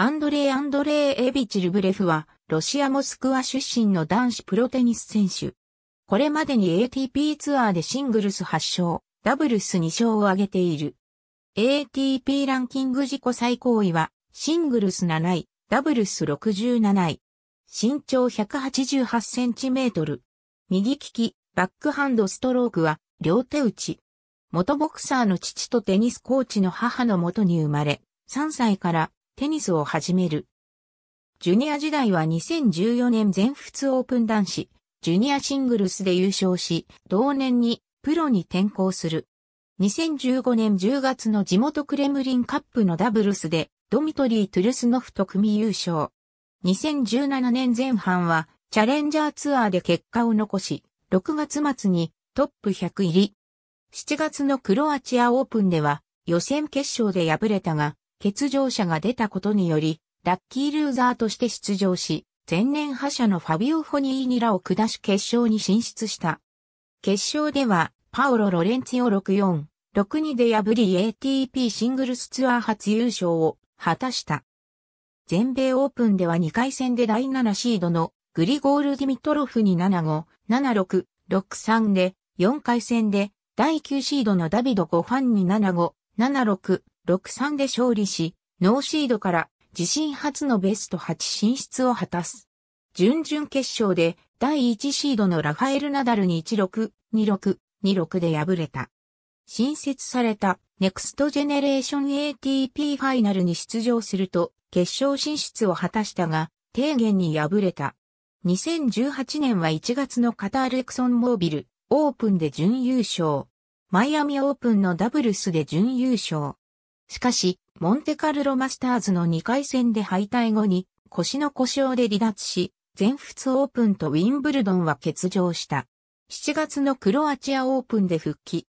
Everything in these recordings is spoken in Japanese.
アンドレイ・アンドレイ・エビチルブレフは、ロシア・モスクワ出身の男子プロテニス選手。これまでに ATP ツアーでシングルス8勝、ダブルス2勝を挙げている。ATP ランキング自己最高位は、シングルス7位、ダブルス67位。身長188センチメートル。右利き、バックハンドストロークは、両手打ち。元ボクサーの父とテニスコーチの母のもとに生まれ、3歳からテニスを始める。ジュニア時代は2014年全仏オープン男子、ジュニアシングルスで優勝し、同年にプロに転向する。2015年10月の地元クレムリンカップのダブルスで、ドミトリー・トゥルスノフと組優勝。2017年前半は、チャレンジャーツアーで結果を残し、6月末にトップ100入り。7月のクロアチアオープンでは、予選決勝で敗れたが、欠場者が出たことにより、ラッキールーザーとして出場し、前年覇者のファビオ・フォニーニラを下し決勝に進出した。決勝では、パオロ・ロレンツィオ64、62で破り ATP シングルスツアー初優勝を果たした。全米オープンでは2回戦で第7シードのグリゴール・ディミトロフに75、76、63で4回戦で第9シードのダビド・ゴファンに75、76、6-3で勝利し、ノーシードから自身初のベスト8進出を果たす。準々決勝で第1シードのラファエル・ナダルに1-6、2-6、2-6で敗れた。新設されたネクストジェネレーション ATP ファイナルに出場すると決勝進出を果たしたが、低減に敗れた。2018年は1月のカタールエクソンモービルオープンで準優勝。マイアミオープンのダブルスで準優勝。しかし、モンテカルロマスターズの2回戦で敗退後に腰の故障で離脱し、全仏オープンとウィンブルドンは欠場した。7月のクロアチアオープンで復帰。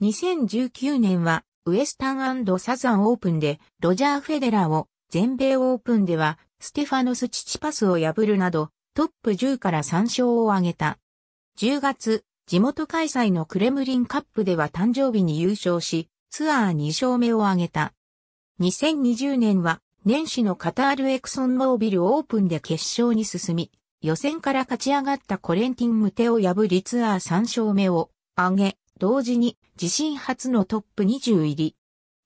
2019年はウエスタンサザンオープンでロジャー・フェデラーを、全米オープンではステファノス・チチパスを破るなど、トップ10から3勝を挙げた。10月、地元開催のクレムリンカップでは誕生日に優勝し、ツアー2勝目を挙げた。2020年は年始のカタールエクソンモービルオープンで決勝に進み、予選から勝ち上がったコレンティン・ムテを破りツアー3勝目を挙げ、同時に自身初のトップ20入り。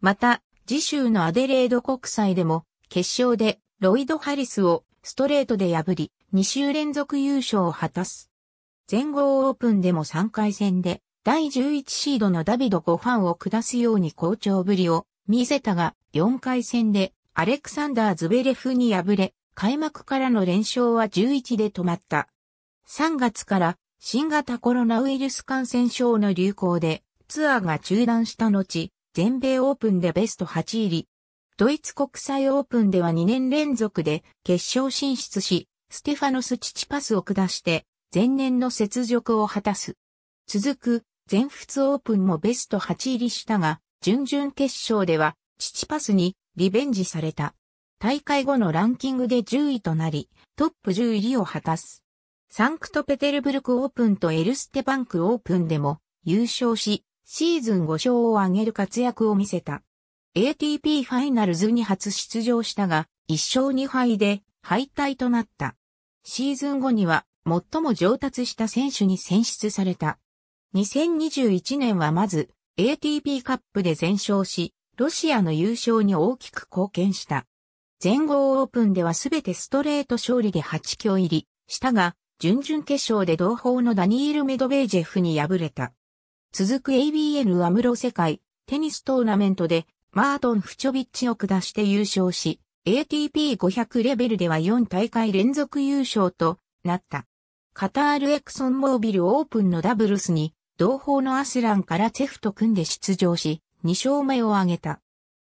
また、次週のアデレード国際でも、決勝でロイド・ハリスをストレートで破り、2週連続優勝を果たす。全豪オープンでも3回戦で第11シードのダビド・ゴファンを下すように好調ぶりを見せたが、4回戦でアレクサンダー・ズベレフに敗れ、開幕からの連勝は11で止まった。3月から新型コロナウイルス感染症の流行でツアーが中断した後、全米オープンでベスト8入り。ドイツ国際オープンでは2年連続で決勝進出し、ステファノス・チチパスを下して前年の雪辱を果たす。続く全仏オープンもベスト8入りしたが、準々決勝では、チチパスにリベンジされた。大会後のランキングで10位となり、トップ10入りを果たす。サンクトペテルブルクオープンとエルステバンクオープンでも優勝し、シーズン5勝を挙げる活躍を見せた。ATP ファイナルズに初出場したが、1勝2敗で敗退となった。シーズン後には最も上達した選手に選出された。2021年はまず ATP カップで全勝し、ロシアの優勝に大きく貢献した。全豪オープンではすべてストレート勝利で8強入りしたが、準々決勝で同胞のダニール・メドベージェフに敗れた。続く ABN アムロ世界テニストーナメントでマートン・フチョビッチを下して優勝し、ATP500 レベルでは4大会連続優勝となった。カタール・エクソン・モービル・オープンのダブルスに同胞のアスランからチェフと組んで出場し、2勝目を挙げた。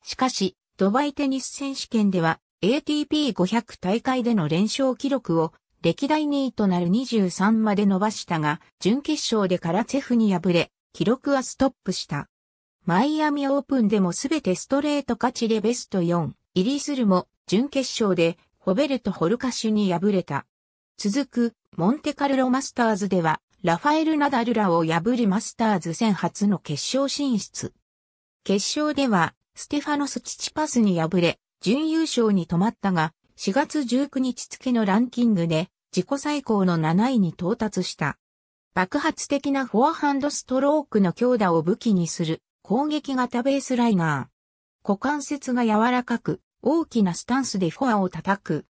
しかし、ドバイテニス選手権では ATP500 大会での連勝記録を歴代2位となる23まで伸ばしたが、準決勝でカラチェフに敗れ、記録はストップした。マイアミオープンでもすべてストレート勝ちでベスト4、イリスルも準決勝でホベルト・ホルカシュに敗れた。続く、モンテカルロマスターズでは、ラファエル・ナダルらを破りマスターズ戦初の決勝進出。決勝では、ステファノス・チチパスに敗れ、準優勝に止まったが、4月19日付のランキングで、自己最高の7位に到達した。爆発的なフォアハンドストロークの強打を武器にする攻撃型ベースライナー。股関節が柔らかく、大きなスタンスでフォアを叩く。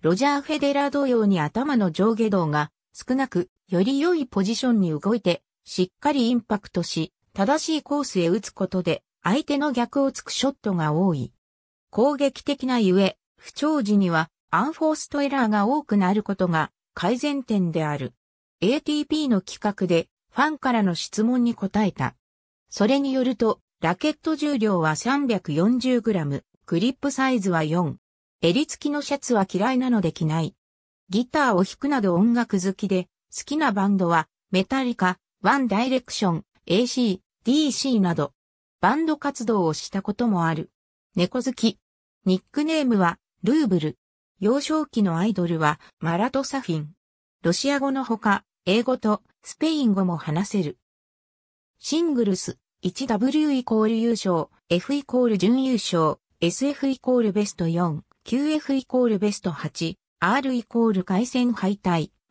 ロジャー・フェデラー同様に頭の上下動が少なくより良いポジションに動いて、しっかりインパクトし、正しいコースへ打つことで、相手の逆をつくショットが多い。攻撃的なゆえ、不調時には、アンフォーストエラーが多くなることが改善点である。ATP の企画でファンからの質問に答えた。それによると、ラケット重量は 340g、グリップサイズは4。襟付きのシャツは嫌いなので着ない。ギターを弾くなど音楽好きで、好きなバンドは、メタリカ、ワンダイレクション、AC、DC など、バンド活動をしたこともある。猫好き。ニックネームは、ルーブル。幼少期のアイドルは、マラトサフィン。ロシア語のほか、英語とスペイン語も話せる。シングルス、1W イコール優勝、F イコール準優勝、SF イコールベスト4、QF イコールベスト8、R イコール回戦敗退。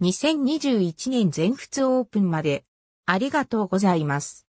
2021年全仏オープンまで。ありがとうございます。